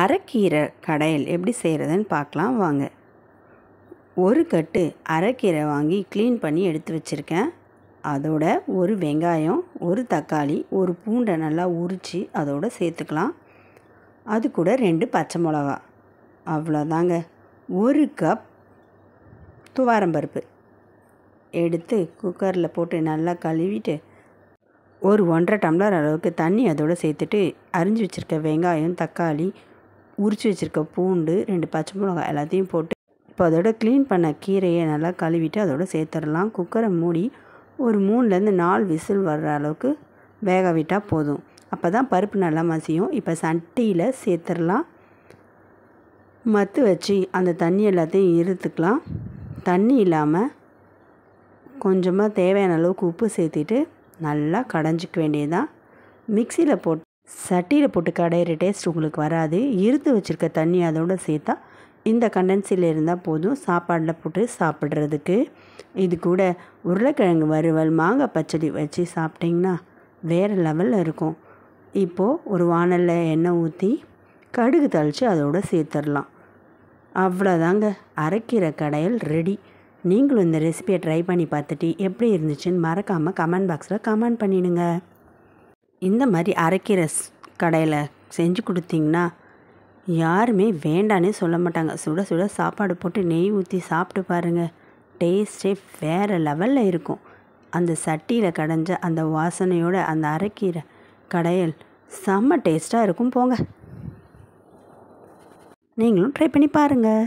அரைக்கீரை கடையில் எப்படி செய்கிறதுன்னு பார்க்கலாம் வாங்க ஒரு கட்டு அரைக்கீரை வாங்கி க்ளீன் பண்ணி எடுத்து வச்சுருக்கேன் அதோட ஒரு வெங்காயம் ஒரு தக்காளி ஒரு பூண்டை நல்லா உரித்து அதோடு சேர்த்துக்கலாம் அது கூட ரெண்டு பச்சை மிளகா அவ்வளோதாங்க ஒரு கப் துவாரம்பருப்பு எடுத்து குக்கரில் போட்டு நல்லா கழுவிட்டு ஒரு ஒன்றரை டம்ளர் அளவுக்கு தண்ணி அதோடு சேர்த்துட்டு அரிஞ்சு வச்சுருக்க வெங்காயம் தக்காளி உரித்து வச்சுருக்க பூண்டு ரெண்டு பச்சை மிளகாய் எல்லாத்தையும் போட்டு இப்போ அதோட க்ளீன் பண்ண கீரையை நல்லா கழுவிட்டு அதோட சேர்த்துடலாம் குக்கரை மூடி ஒரு மூணுலேருந்து நாலு விசில் வர்ற அளவுக்கு வேக விட்டால் போதும் அப்போ தான் பருப்பு நல்லா மசியும் இப்போ சட்டியில் சேர்த்துடலாம் மத்து வச்சு அந்த தண்ணி எல்லாத்தையும் இருத்துக்கலாம் தண்ணி இல்லாமல் கொஞ்சமாக தேவையான அளவுக்கு உப்பு சேர்த்துட்டு நல்லா கடைஞ்சிக்க வேண்டியதுதான் மிக்சியில் போட்டு சட்டியில் போட்டு கடையிற டேஸ்ட் உங்களுக்கு வராது இருந்து வச்சுருக்க தண்ணி அதோடு சேர்த்தா இந்த கண்டன்சியில் இருந்தால் போதும் சாப்பாடில் போட்டு சாப்பிட்றதுக்கு இது கூட உருளைக்கிழங்கு வறுவல் மாங்காய் பச்சடி வச்சு சாப்பிட்டிங்கன்னா வேறு லெவலில் இருக்கும் இப்போது ஒரு வானலில் எண்ணெய் ஊற்றி கடுகு தளித்து அதோடு சேர்த்துடலாம் அவ்வளோதாங்க அரைக்கிற கடையில் ரெடி நீங்களும் இந்த ரெசிபியை ட்ரை பண்ணி பார்த்துட்டு எப்படி இருந்துச்சுன்னு மறக்காமல் கமெண்ட் பாக்ஸில் கமெண்ட் பண்ணிவிடுங்க இந்த மாதிரி அரைக்கீரை கடையில் செஞ்சு கொடுத்தீங்கன்னா யாருமே வேண்டானே சொல்ல மாட்டாங்க சுட சுட சாப்பாடு போட்டு நெய் ஊற்றி சாப்பிட்டு பாருங்கள் டேஸ்ட்டே வேறு லெவலில் இருக்கும் அந்த சட்டியில் கடைஞ்ச அந்த வாசனையோட அந்த அரைக்கீரை கடையல் செம்ம டேஸ்ட்டாக இருக்கும் போங்க நீங்களும் ட்ரை பண்ணி பாருங்கள்